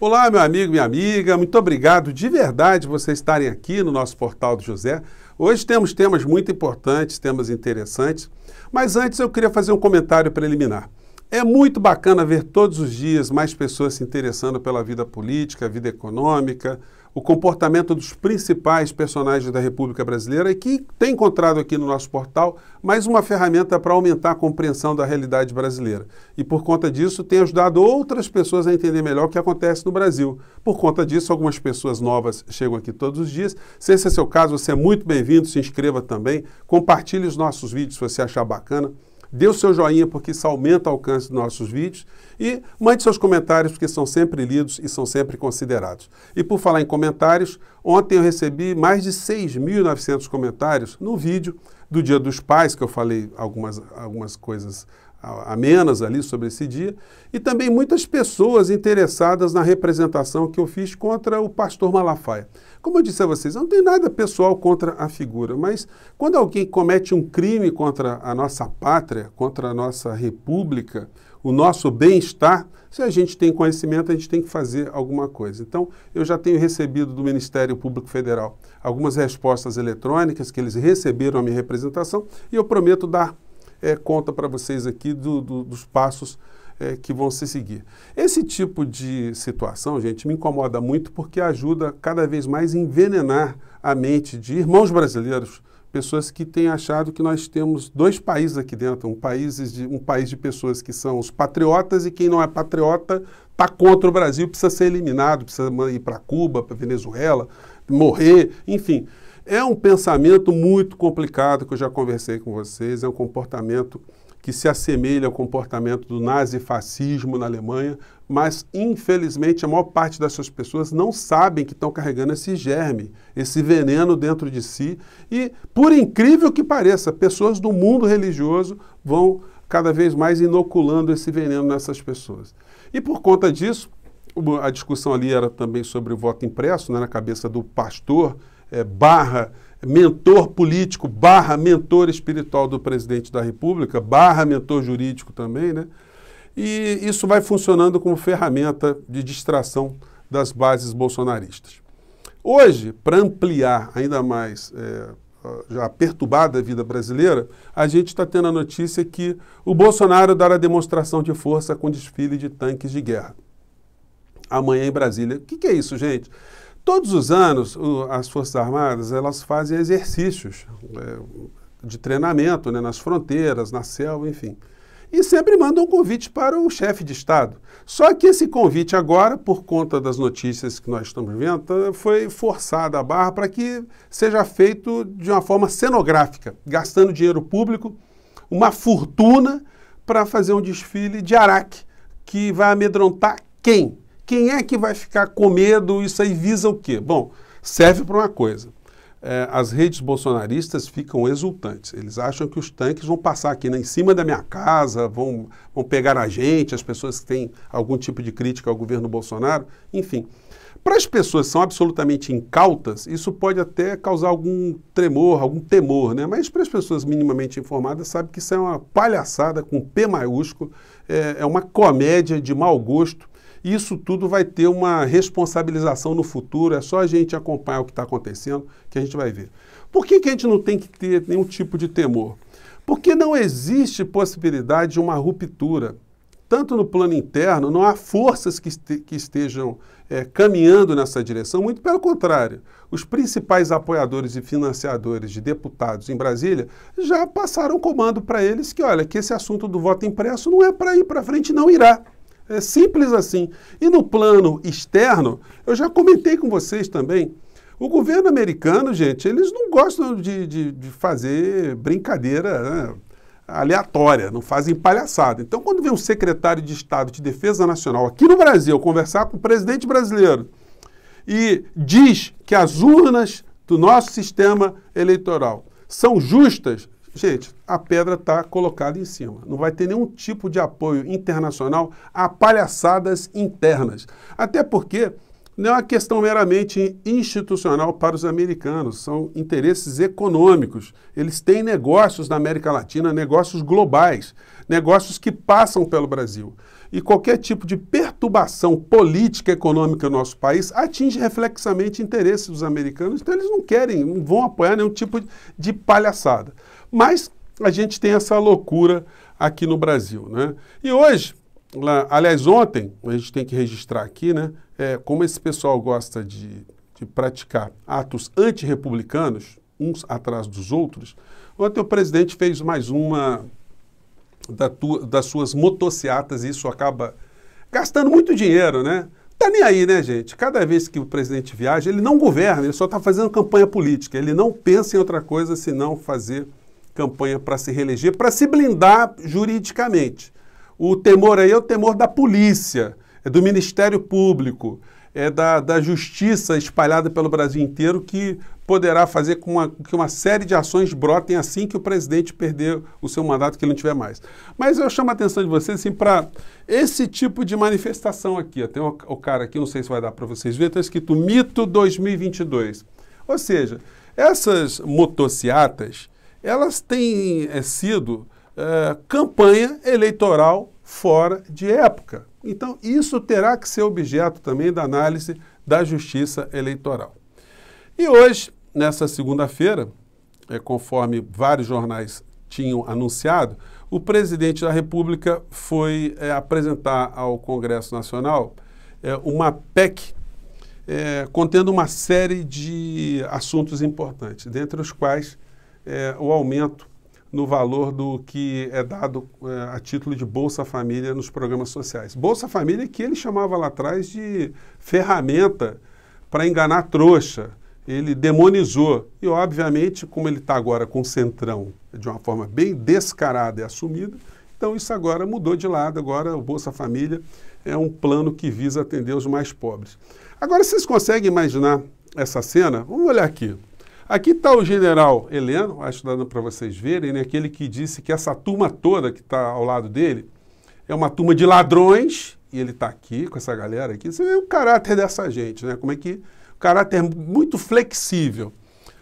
Olá, meu amigo, minha amiga, muito obrigado de verdade vocês estarem aqui no nosso portal do José. Hoje temos temas muito importantes, temas interessantes, mas antes eu queria fazer um comentário preliminar. É muito bacana ver todos os dias mais pessoas se interessando pela vida política, vida econômica, o comportamento dos principais personagens da República Brasileira e que tem encontrado aqui no nosso portal mais uma ferramenta para aumentar a compreensão da realidade brasileira. E por conta disso, tem ajudado outras pessoas a entender melhor o que acontece no Brasil. Por conta disso, algumas pessoas novas chegam aqui todos os dias. Se esse é seu caso, você é muito bem-vindo, se inscreva também, compartilhe os nossos vídeos se você achar bacana dê o seu joinha, porque isso aumenta o alcance dos nossos vídeos. E mande seus comentários, porque são sempre lidos e são sempre considerados. E por falar em comentários, ontem eu recebi mais de 6.900 comentários no vídeo do Dia dos Pais, que eu falei algumas, algumas coisas amenas ali sobre esse dia, e também muitas pessoas interessadas na representação que eu fiz contra o pastor Malafaia. Como eu disse a vocês, não tem nada pessoal contra a figura, mas quando alguém comete um crime contra a nossa pátria, contra a nossa república, o nosso bem-estar, se a gente tem conhecimento, a gente tem que fazer alguma coisa. Então, eu já tenho recebido do Ministério Público Federal algumas respostas eletrônicas que eles receberam a minha representação e eu prometo dar é, conta para vocês aqui do, do, dos passos é, que vão se seguir. Esse tipo de situação, gente, me incomoda muito porque ajuda cada vez mais a envenenar a mente de irmãos brasileiros, pessoas que têm achado que nós temos dois países aqui dentro, um país de, um país de pessoas que são os patriotas e quem não é patriota está contra o Brasil, precisa ser eliminado, precisa ir para Cuba, para Venezuela, morrer, enfim. É um pensamento muito complicado que eu já conversei com vocês, é um comportamento que se assemelha ao comportamento do nazifascismo na Alemanha, mas infelizmente a maior parte dessas pessoas não sabem que estão carregando esse germe, esse veneno dentro de si. E, por incrível que pareça, pessoas do mundo religioso vão cada vez mais inoculando esse veneno nessas pessoas. E por conta disso, a discussão ali era também sobre o voto impresso, né, na cabeça do pastor é, barra mentor político, barra mentor espiritual do presidente da República, barra mentor jurídico também, né? E isso vai funcionando como ferramenta de distração das bases bolsonaristas. Hoje, para ampliar ainda mais é, a perturbada vida brasileira, a gente está tendo a notícia que o Bolsonaro dará demonstração de força com desfile de tanques de guerra. Amanhã em Brasília. O que, que é isso, gente? Todos os anos, o, as Forças Armadas elas fazem exercícios é, de treinamento né, nas fronteiras, na selva, enfim. E sempre mandam um convite para o chefe de Estado. Só que esse convite agora, por conta das notícias que nós estamos vendo, foi forçada a barra para que seja feito de uma forma cenográfica, gastando dinheiro público, uma fortuna, para fazer um desfile de Araque, que vai amedrontar quem? Quem é que vai ficar com medo? Isso aí visa o quê? Bom, serve para uma coisa. É, as redes bolsonaristas ficam exultantes. Eles acham que os tanques vão passar aqui né, em cima da minha casa, vão, vão pegar a gente, as pessoas que têm algum tipo de crítica ao governo Bolsonaro, enfim. Para as pessoas que são absolutamente incautas, isso pode até causar algum tremor, algum temor, né? Mas para as pessoas minimamente informadas, sabe que isso é uma palhaçada com P maiúsculo, é, é uma comédia de mau gosto isso tudo vai ter uma responsabilização no futuro, é só a gente acompanhar o que está acontecendo que a gente vai ver. Por que, que a gente não tem que ter nenhum tipo de temor? Porque não existe possibilidade de uma ruptura. Tanto no plano interno, não há forças que, este, que estejam é, caminhando nessa direção, muito pelo contrário. Os principais apoiadores e financiadores de deputados em Brasília já passaram comando para eles que, olha, que esse assunto do voto impresso não é para ir para frente, não irá. É simples assim. E no plano externo, eu já comentei com vocês também, o governo americano, gente, eles não gostam de, de, de fazer brincadeira né, aleatória, não fazem palhaçada. Então, quando vem um secretário de Estado de Defesa Nacional aqui no Brasil conversar com o presidente brasileiro e diz que as urnas do nosso sistema eleitoral são justas, Gente, a pedra está colocada em cima. Não vai ter nenhum tipo de apoio internacional a palhaçadas internas. Até porque não é uma questão meramente institucional para os americanos, são interesses econômicos. Eles têm negócios na América Latina, negócios globais, negócios que passam pelo Brasil. E qualquer tipo de perturbação política e econômica no nosso país atinge reflexamente interesses dos americanos, então eles não querem, não vão apoiar nenhum tipo de palhaçada. Mas a gente tem essa loucura aqui no Brasil. Né? E hoje, lá, aliás, ontem, a gente tem que registrar aqui, né? É, como esse pessoal gosta de, de praticar atos antirrepublicanos, uns atrás dos outros, ontem o presidente fez mais uma da das suas motociatas e isso acaba gastando muito dinheiro, né? Tá nem aí, né, gente? Cada vez que o presidente viaja, ele não governa, ele só está fazendo campanha política, ele não pensa em outra coisa senão fazer campanha para se reeleger, para se blindar juridicamente. O temor aí é o temor da polícia, é do Ministério Público, é da, da justiça espalhada pelo Brasil inteiro que poderá fazer com uma, que uma série de ações brotem assim que o presidente perder o seu mandato, que ele não tiver mais. Mas eu chamo a atenção de vocês assim, para esse tipo de manifestação aqui. Ó. Tem o, o cara aqui, não sei se vai dar para vocês verem, está escrito Mito 2022. Ou seja, essas motociatas elas têm é, sido é, campanha eleitoral fora de época. Então, isso terá que ser objeto também da análise da Justiça Eleitoral. E hoje, nessa segunda-feira, é, conforme vários jornais tinham anunciado, o presidente da República foi é, apresentar ao Congresso Nacional é, uma PEC contendo uma série de assuntos importantes, dentre os quais é, o aumento no valor do que é dado é, a título de Bolsa Família nos programas sociais. Bolsa Família que ele chamava lá atrás de ferramenta para enganar trouxa. Ele demonizou. E, obviamente, como ele está agora com o Centrão de uma forma bem descarada e assumida, então isso agora mudou de lado. Agora o Bolsa Família é um plano que visa atender os mais pobres. Agora, vocês conseguem imaginar essa cena? Vamos olhar aqui. Aqui está o general Heleno, acho dando para vocês verem, né? aquele que disse que essa turma toda que está ao lado dele é uma turma de ladrões, e ele está aqui com essa galera aqui. Você vê o caráter dessa gente, né? Como é que. O caráter muito flexível.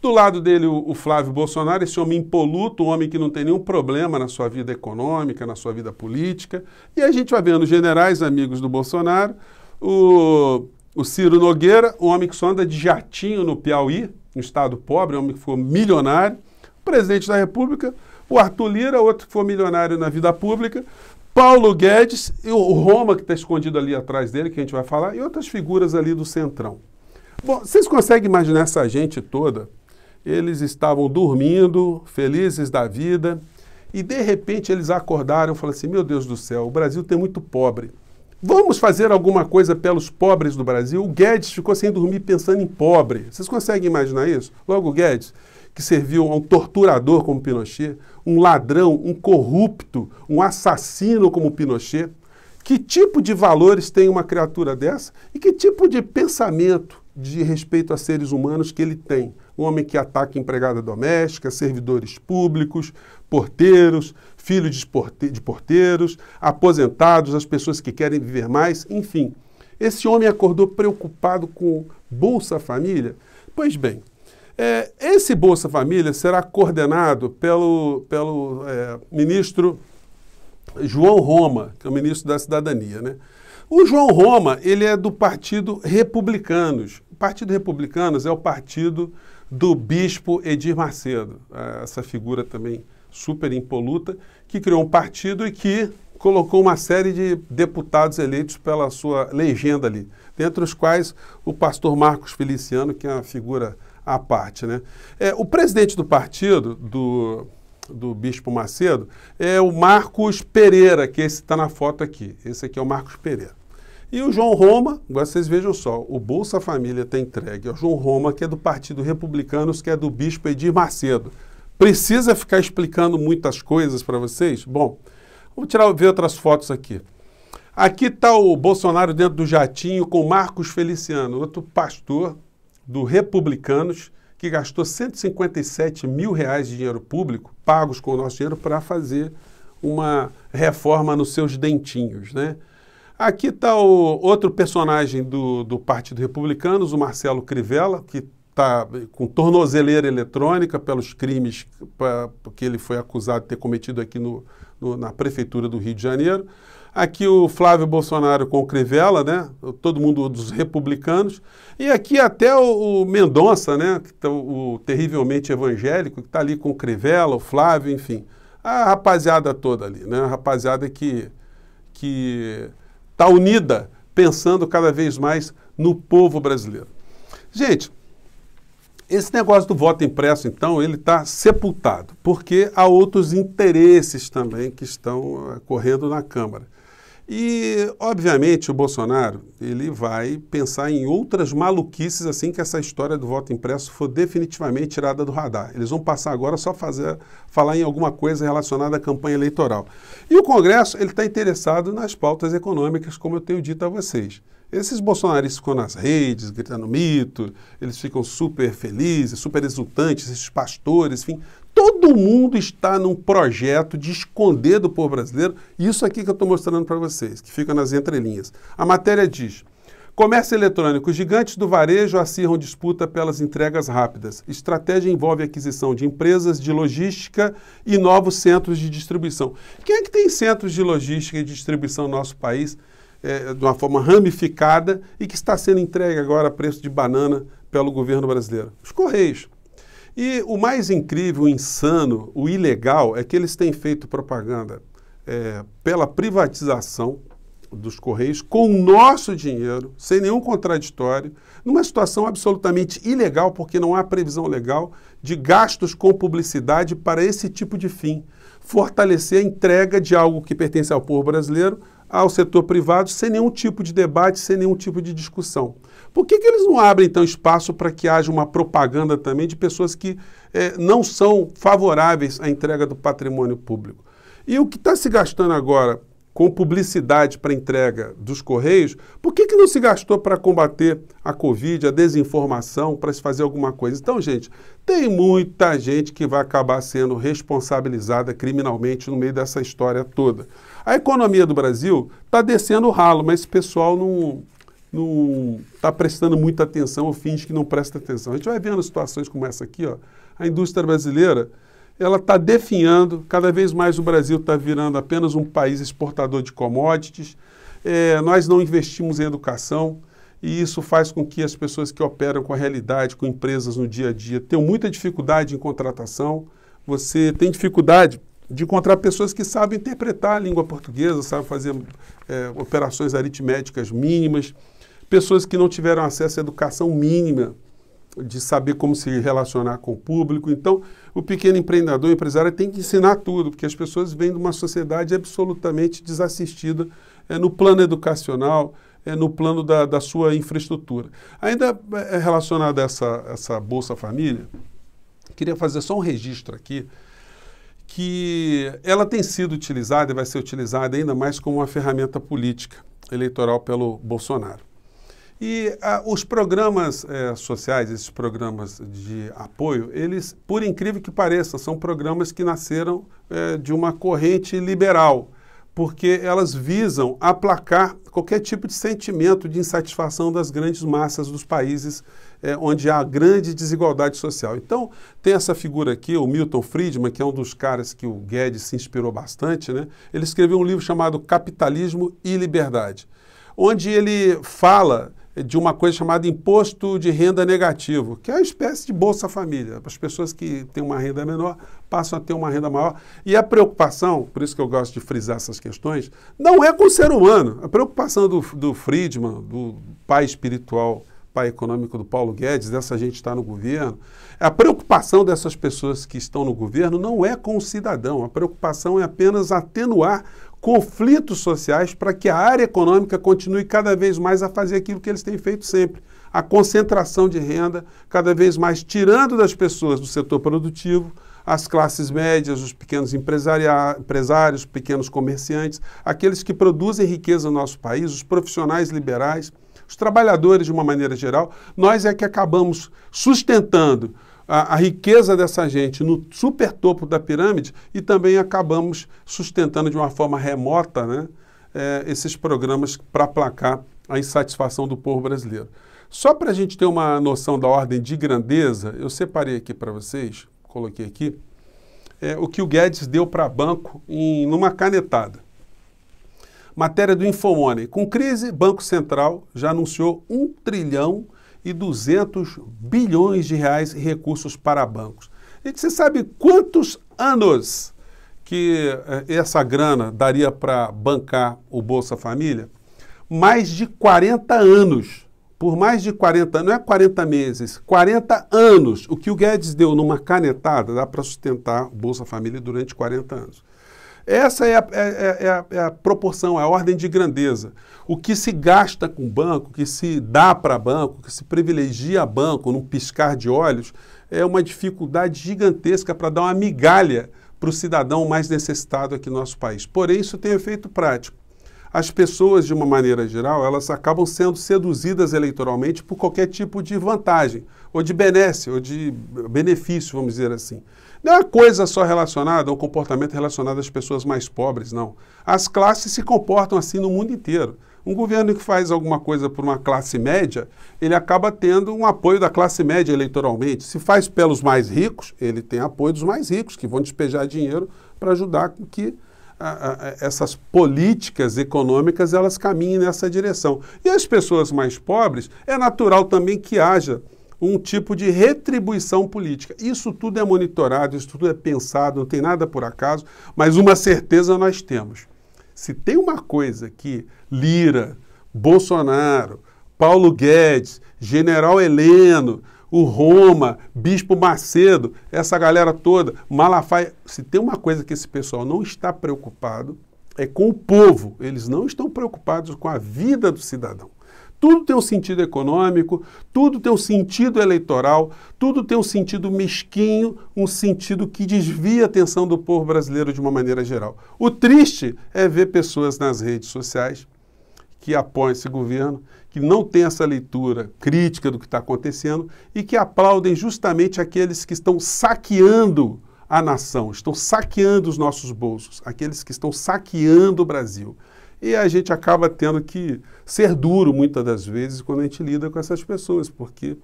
Do lado dele, o, o Flávio Bolsonaro, esse homem impoluto, um homem que não tem nenhum problema na sua vida econômica, na sua vida política. E a gente vai vendo generais amigos do Bolsonaro, o, o Ciro Nogueira, um homem que só anda de jatinho no Piauí, um Estado pobre, um que foi milionário, presidente da República, o Arthur Lira, outro que foi milionário na vida pública, Paulo Guedes e o Roma, que está escondido ali atrás dele, que a gente vai falar, e outras figuras ali do Centrão. Bom, vocês conseguem imaginar essa gente toda? Eles estavam dormindo, felizes da vida, e de repente eles acordaram e falaram assim: meu Deus do céu, o Brasil tem muito pobre. Vamos fazer alguma coisa pelos pobres do Brasil? O Guedes ficou sem dormir pensando em pobre. Vocês conseguem imaginar isso? Logo, o Guedes, que serviu a um torturador como Pinochet, um ladrão, um corrupto, um assassino como Pinochet. Que tipo de valores tem uma criatura dessa? E que tipo de pensamento de respeito a seres humanos que ele tem? homem que ataca empregada doméstica, servidores públicos, porteiros, filhos de, porte de porteiros, aposentados, as pessoas que querem viver mais, enfim. Esse homem acordou preocupado com Bolsa Família? Pois bem, é, esse Bolsa Família será coordenado pelo, pelo é, ministro João Roma, que é o ministro da Cidadania. Né? O João Roma ele é do Partido Republicanos. O Partido Republicanos é o partido do bispo Edir Macedo, é, essa figura também super impoluta, que criou um partido e que colocou uma série de deputados eleitos pela sua legenda ali, dentre os quais o pastor Marcos Feliciano, que é uma figura à parte. Né? É, o presidente do partido, do, do Bispo Macedo, é o Marcos Pereira, que esse está na foto aqui. Esse aqui é o Marcos Pereira. E o João Roma, agora vocês vejam só, o Bolsa Família está entregue ao João Roma, que é do Partido Republicano, que é do Bispo Edir Macedo. Precisa ficar explicando muitas coisas para vocês? Bom, vamos tirar, ver outras fotos aqui. Aqui está o Bolsonaro dentro do jatinho com Marcos Feliciano, outro pastor do Republicanos, que gastou 157 mil reais de dinheiro público, pagos com o nosso dinheiro, para fazer uma reforma nos seus dentinhos, né? Aqui está o outro personagem do, do Partido Republicano, o Marcelo Crivella, que está com tornozeleira eletrônica pelos crimes que ele foi acusado de ter cometido aqui no, no, na Prefeitura do Rio de Janeiro. Aqui o Flávio Bolsonaro com o Crivella, né? todo mundo dos republicanos. E aqui até o, o Mendonça, né? que tá, o, o terrivelmente evangélico, que está ali com o Crivella, o Flávio, enfim. A rapaziada toda ali, né? a rapaziada que... que está unida, pensando cada vez mais no povo brasileiro. Gente, esse negócio do voto impresso, então, ele está sepultado, porque há outros interesses também que estão eh, correndo na Câmara. E, obviamente, o Bolsonaro ele vai pensar em outras maluquices assim que essa história do voto impresso for definitivamente tirada do radar. Eles vão passar agora só fazer, falar em alguma coisa relacionada à campanha eleitoral. E o Congresso ele está interessado nas pautas econômicas, como eu tenho dito a vocês. Esses bolsonaristas ficam nas redes, gritando mito, eles ficam super felizes, super exultantes, esses pastores, enfim, todo mundo está num projeto de esconder do povo brasileiro isso aqui que eu estou mostrando para vocês, que fica nas entrelinhas. A matéria diz: comércio eletrônico, gigantes do varejo acirram disputa pelas entregas rápidas. Estratégia envolve aquisição de empresas de logística e novos centros de distribuição. Quem é que tem centros de logística e distribuição no nosso país? É, de uma forma ramificada e que está sendo entregue agora a preço de banana pelo governo brasileiro. Os Correios. E o mais incrível, o insano, o ilegal é que eles têm feito propaganda é, pela privatização dos Correios com o nosso dinheiro, sem nenhum contraditório, numa situação absolutamente ilegal, porque não há previsão legal de gastos com publicidade para esse tipo de fim. Fortalecer a entrega de algo que pertence ao povo brasileiro ao setor privado sem nenhum tipo de debate, sem nenhum tipo de discussão. Por que, que eles não abrem, então, espaço para que haja uma propaganda também de pessoas que eh, não são favoráveis à entrega do patrimônio público? E o que está se gastando agora com publicidade para entrega dos Correios, por que, que não se gastou para combater a Covid, a desinformação, para se fazer alguma coisa? Então, gente, tem muita gente que vai acabar sendo responsabilizada criminalmente no meio dessa história toda. A economia do Brasil está descendo o ralo, mas esse pessoal não não está prestando muita atenção ou finge que não presta atenção. A gente vai vendo situações como essa aqui, ó. A indústria brasileira, ela está definhando, cada vez mais o Brasil está virando apenas um país exportador de commodities. É, nós não investimos em educação e isso faz com que as pessoas que operam com a realidade, com empresas no dia a dia, tenham muita dificuldade em contratação. Você tem dificuldade de encontrar pessoas que sabem interpretar a língua portuguesa, sabem fazer é, operações aritméticas mínimas, pessoas que não tiveram acesso à educação mínima de saber como se relacionar com o público. Então, o pequeno empreendedor, o empresário, tem que ensinar tudo, porque as pessoas vêm de uma sociedade absolutamente desassistida é, no plano educacional, é, no plano da, da sua infraestrutura. Ainda é, é, relacionado a essa, essa Bolsa Família, queria fazer só um registro aqui que ela tem sido utilizada e vai ser utilizada ainda mais como uma ferramenta política eleitoral pelo Bolsonaro. E ah, os programas eh, sociais, esses programas de apoio, eles, por incrível que pareça, são programas que nasceram eh, de uma corrente liberal, porque elas visam aplacar qualquer tipo de sentimento de insatisfação das grandes massas dos países é, onde há grande desigualdade social. Então, tem essa figura aqui, o Milton Friedman, que é um dos caras que o Guedes se inspirou bastante, né? ele escreveu um livro chamado Capitalismo e Liberdade, onde ele fala de uma coisa chamada imposto de renda negativo, que é uma espécie de Bolsa Família. As pessoas que têm uma renda menor passam a ter uma renda maior. E a preocupação, por isso que eu gosto de frisar essas questões, não é com o ser humano. A preocupação do, do Friedman, do pai espiritual, pai econômico do Paulo Guedes, dessa gente está no governo, a preocupação dessas pessoas que estão no governo não é com o cidadão. A preocupação é apenas atenuar conflitos sociais para que a área econômica continue cada vez mais a fazer aquilo que eles têm feito sempre. A concentração de renda, cada vez mais tirando das pessoas do setor produtivo, as classes médias, os pequenos empresários, pequenos comerciantes, aqueles que produzem riqueza no nosso país, os profissionais liberais, os trabalhadores de uma maneira geral, nós é que acabamos sustentando a, a, riqueza dessa gente no super topo da pirâmide e também acabamos sustentando de uma forma remota né, é, esses programas para aplacar a insatisfação do povo brasileiro. Só para a gente ter uma noção da ordem de grandeza, eu separei aqui para vocês, coloquei aqui, é, o que o Guedes deu para banco em numa canetada. Matéria do Infomoney. Com crise, Banco Central já anunciou 1 trilhão e 200 bilhões de reais em recursos para bancos. E você sabe quantos anos que eh, essa grana daria para bancar o Bolsa Família? Mais de 40 anos. Por mais de 40, não é 40 meses, 40 anos. O que o Guedes deu numa canetada dá para sustentar o Bolsa Família durante 40 anos. Essa é a, é, é, é, a, é a, proporção, é a ordem de grandeza. O que se gasta com banco, que se dá para banco, que se privilegia banco num piscar de olhos, é uma dificuldade gigantesca para dar uma migalha para o cidadão mais necessitado aqui no nosso país. Porém, isso tem efeito prático. As pessoas, de uma maneira geral, elas acabam sendo seduzidas eleitoralmente por qualquer tipo de vantagem, ou de benesse, ou de benefício, vamos dizer assim. Não é uma coisa só relacionada ao comportamento relacionado às pessoas mais pobres, não. As classes se comportam assim no mundo inteiro. Um governo que faz alguma coisa por uma classe média, ele acaba tendo um apoio da classe média eleitoralmente. Se faz pelos mais ricos, ele tem apoio dos mais ricos, que vão despejar dinheiro para ajudar com que a, a, essas políticas econômicas elas caminhem nessa direção. E as pessoas mais pobres, é natural também que haja um tipo de retribuição política. Isso tudo é monitorado, isso tudo é pensado, não tem nada por acaso, mas uma certeza nós temos. Se tem uma coisa que Lira, Bolsonaro, Paulo Guedes, General Heleno, o Roma, Bispo Macedo, essa galera toda, Malafaia, se tem uma coisa que esse pessoal não está preocupado, é com o povo. Eles não estão preocupados com a vida do cidadão. Tudo tem um sentido econômico, tudo tem um sentido eleitoral, tudo tem um sentido mesquinho, um sentido que desvia a atenção do povo brasileiro de uma maneira geral. O triste é ver pessoas nas redes sociais que apoiam esse governo, que não têm essa leitura crítica do que está acontecendo e que aplaudem justamente aqueles que estão saqueando a nação, estão saqueando os nossos bolsos, aqueles que estão saqueando o Brasil. E a gente acaba tendo que ser duro muitas das vezes quando a gente lida com essas pessoas, porque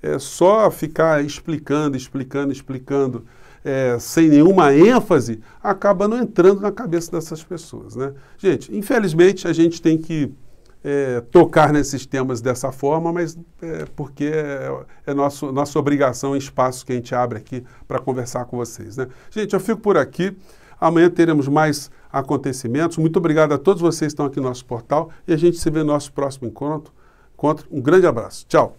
é só ficar explicando, explicando, explicando, é, sem nenhuma ênfase, acaba não entrando na cabeça dessas pessoas. Né? Gente, infelizmente a gente tem que é, tocar nesses temas dessa forma, mas é porque é, é nosso, nossa obrigação, o espaço que a gente abre aqui para conversar com vocês. Né? Gente, eu fico por aqui. Amanhã teremos mais acontecimentos. Muito obrigado a todos vocês que estão aqui no nosso portal e a gente se vê no nosso próximo encontro. Um grande abraço. Tchau.